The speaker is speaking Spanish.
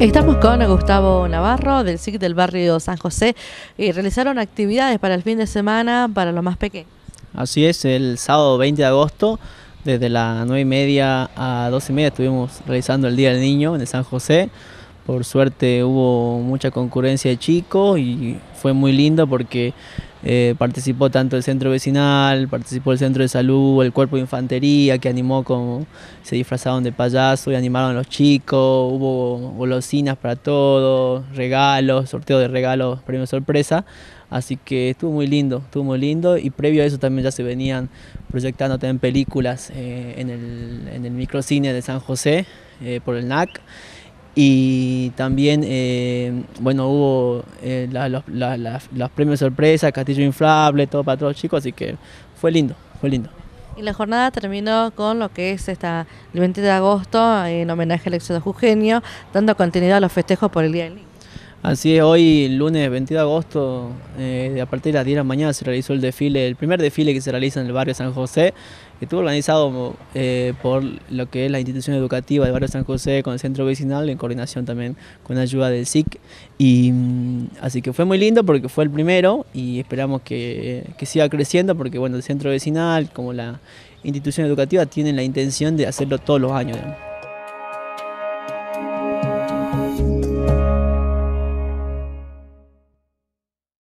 Estamos con Gustavo Navarro del SIC del barrio San José y realizaron actividades para el fin de semana para los más pequeños. Así es, el sábado 20 de agosto, desde las 9 y media a 12 y media estuvimos realizando el Día del Niño en San José. Por suerte hubo mucha concurrencia de chicos y fue muy lindo porque eh, participó tanto el centro vecinal, participó el centro de salud, el cuerpo de infantería que animó como se disfrazaron de payaso y animaron a los chicos, hubo golosinas para todos, regalos, sorteo de regalos, premio sorpresa. Así que estuvo muy lindo, estuvo muy lindo y previo a eso también ya se venían proyectando también películas eh, en, el, microcine de San José eh, por el NAC. Y también, eh, bueno, hubo eh, los, premios sorpresa, castillo inflable, todo para todos los chicos, así que fue lindo, fue lindo. Y la jornada terminó con lo que es esta, el 20 de agosto, en homenaje al de Eugenio, dando continuidad a los festejos por el Día del Así es, hoy, lunes 22 de agosto, eh, a partir de las 10 de la mañana se realizó el desfile, el primer desfile que se realiza en el barrio San José, que estuvo organizado eh, por lo que es la institución educativa del barrio San José con el centro vecinal, en coordinación también con ayuda del SIC. Y, mm, así que fue muy lindo porque fue el primero y esperamos que, siga creciendo porque bueno, el centro vecinal como la institución educativa tienen la intención de hacerlo todos los años.